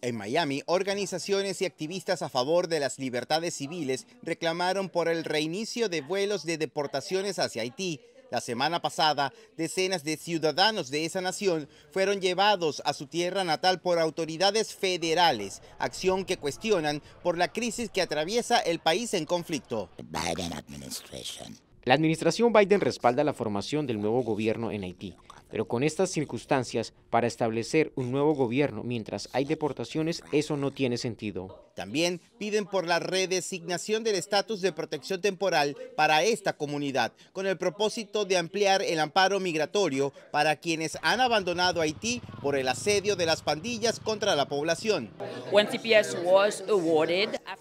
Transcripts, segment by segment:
En Miami, organizaciones y activistas a favor de las libertades civiles reclamaron por el reinicio de vuelos de deportaciones hacia Haití. La semana pasada, decenas de ciudadanos de esa nación fueron llevados a su tierra natal por autoridades federales, acción que cuestionan por la crisis que atraviesa el país en conflicto. la administración Biden respalda la formación del nuevo gobierno en Haití, pero con estas circunstancias, para establecer un nuevo gobierno mientras hay deportaciones, eso no tiene sentido. También piden por la redesignación del estatus de protección temporal para esta comunidad, con el propósito de ampliar el amparo migratorio para quienes han abandonado Haití por el asedio de las pandillas contra la población.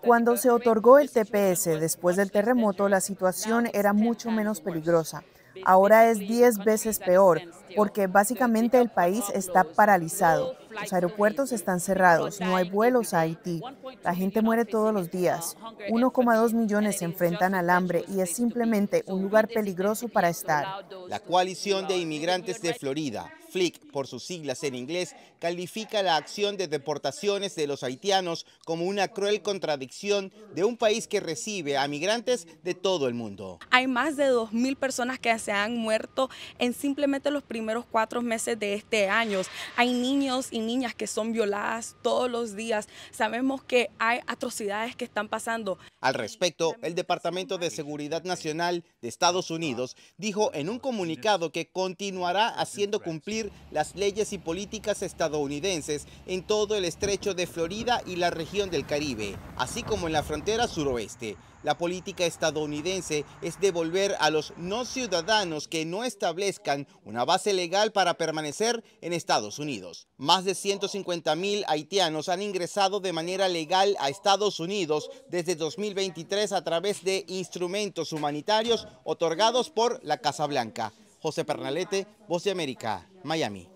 Cuando se otorgó el TPS después del terremoto, la situación era mucho menos peligrosa. Ahora es 10 veces peor, porque básicamente el país está paralizado. Los aeropuertos están cerrados, no hay vuelos a Haití. La gente muere todos los días. 1,2 millones se enfrentan al hambre y es simplemente un lugar peligroso para estar. La coalición de uh, inmigrantes de Florida Flick, por sus siglas en inglés, califica la acción de deportaciones de los haitianos como una cruel contradicción de un país que recibe a migrantes de todo el mundo. Hay más de 2.000 personas que se han muerto en simplemente los primeros cuatro meses de este año. Hay niños y niñas que son violadas todos los días. Sabemos que hay atrocidades que están pasando. Al respecto, el Departamento de Seguridad Nacional de Estados Unidos dijo en un comunicado que continuará haciendo cumplir las leyes y políticas estadounidenses en todo el estrecho de Florida y la región del Caribe, así como en la frontera suroeste. La política estadounidense es devolver a los no ciudadanos que no establezcan una base legal para permanecer en Estados Unidos. Más de 150 mil haitianos han ingresado de manera legal a Estados Unidos desde 2023 a través de instrumentos humanitarios otorgados por la Casa Blanca. José Pernalete, Voz de América, Miami.